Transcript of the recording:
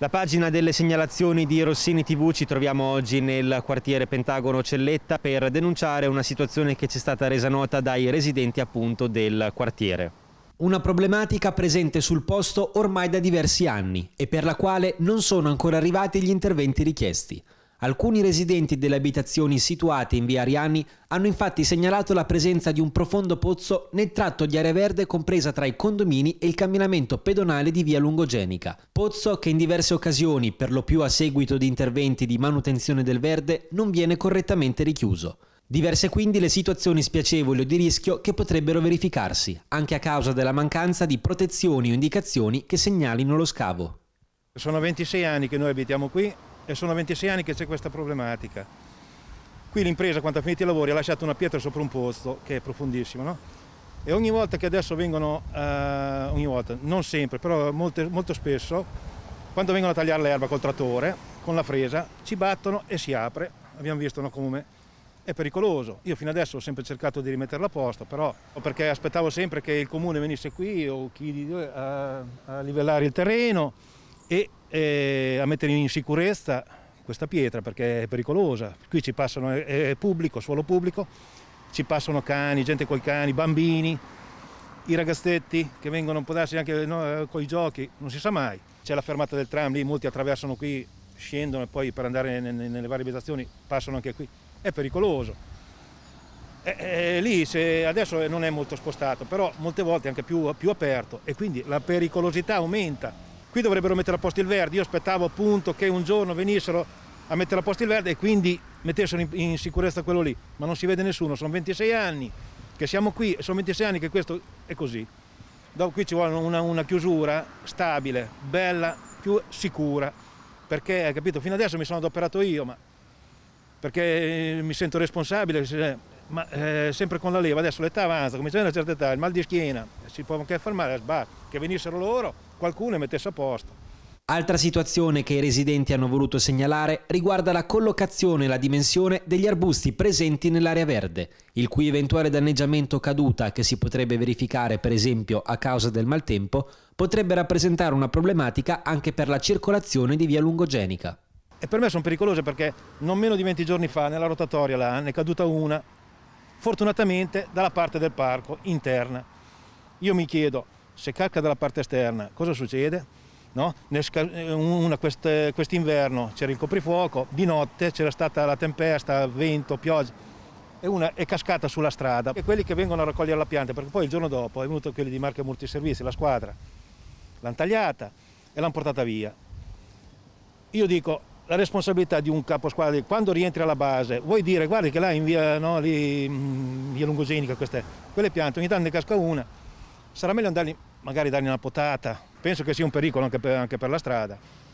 La pagina delle segnalazioni di Rossini TV ci troviamo oggi nel quartiere Pentagono Celletta per denunciare una situazione che ci è stata resa nota dai residenti appunto del quartiere. Una problematica presente sul posto ormai da diversi anni e per la quale non sono ancora arrivati gli interventi richiesti. Alcuni residenti delle abitazioni situate in via Ariani hanno infatti segnalato la presenza di un profondo pozzo nel tratto di area verde compresa tra i condomini e il camminamento pedonale di via Lungogenica. Pozzo che in diverse occasioni, per lo più a seguito di interventi di manutenzione del verde, non viene correttamente richiuso. Diverse quindi le situazioni spiacevoli o di rischio che potrebbero verificarsi, anche a causa della mancanza di protezioni o indicazioni che segnalino lo scavo. Sono 26 anni che noi abitiamo qui, e sono 26 anni che c'è questa problematica. Qui l'impresa quando ha finito i lavori ha lasciato una pietra sopra un pozzo che è profondissimo, no? E ogni volta che adesso vengono, eh, ogni volta, non sempre, però molte, molto spesso, quando vengono a tagliare l'erba col trattore, con la fresa, ci battono e si apre. Abbiamo visto no, come è pericoloso. Io fino adesso ho sempre cercato di rimetterla a posto, però perché aspettavo sempre che il comune venisse qui o chi eh, a, a livellare il terreno e eh, a mettere in sicurezza questa pietra perché è pericolosa. Qui ci passano, è eh, eh, pubblico, suolo pubblico, ci passano cani, gente con i cani, bambini, i ragazzetti che vengono, può darsi anche no, eh, con i giochi, non si sa mai. C'è la fermata del tram lì, molti attraversano qui, scendono e poi per andare nelle varie abitazioni passano anche qui. È pericoloso. È, è lì se, adesso non è molto spostato, però molte volte è anche più, più aperto e quindi la pericolosità aumenta. Qui dovrebbero mettere a posto il verde, io aspettavo appunto che un giorno venissero a mettere a posto il verde e quindi mettessero in, in sicurezza quello lì, ma non si vede nessuno, sono 26 anni che siamo qui, sono 26 anni che questo è così. Dopo qui ci vuole una, una chiusura stabile, bella, più sicura, perché hai capito, fino adesso mi sono adoperato io, ma perché eh, mi sento responsabile, ma eh, sempre con la leva, adesso l'età avanza, comincia a una certa età, il mal di schiena, si può anche fermare, sbaglio, che venissero loro qualcuno e mettesse a posto. Altra situazione che i residenti hanno voluto segnalare riguarda la collocazione e la dimensione degli arbusti presenti nell'area verde, il cui eventuale danneggiamento caduta che si potrebbe verificare per esempio a causa del maltempo potrebbe rappresentare una problematica anche per la circolazione di via lungogenica. E per me sono pericolose perché non meno di 20 giorni fa nella rotatoria là, ne è caduta una, fortunatamente dalla parte del parco interna. Io mi chiedo, se calca dalla parte esterna, cosa succede? No? Eh, quest'inverno c'era il coprifuoco, di notte c'era stata la tempesta, vento, pioggia e una è cascata sulla strada e quelli che vengono a raccogliere la pianta perché poi il giorno dopo è venuto quelli di Marche Multiservizi, la squadra, l'hanno tagliata e l'hanno portata via. Io dico la responsabilità di un capo squadra quando rientri alla base vuoi dire guardi che là in via, no, lì, mm, via Lungogenica queste, quelle piante ogni tanto ne casca una sarà meglio andare magari dargli una potata. Penso che sia un pericolo anche per, anche per la strada.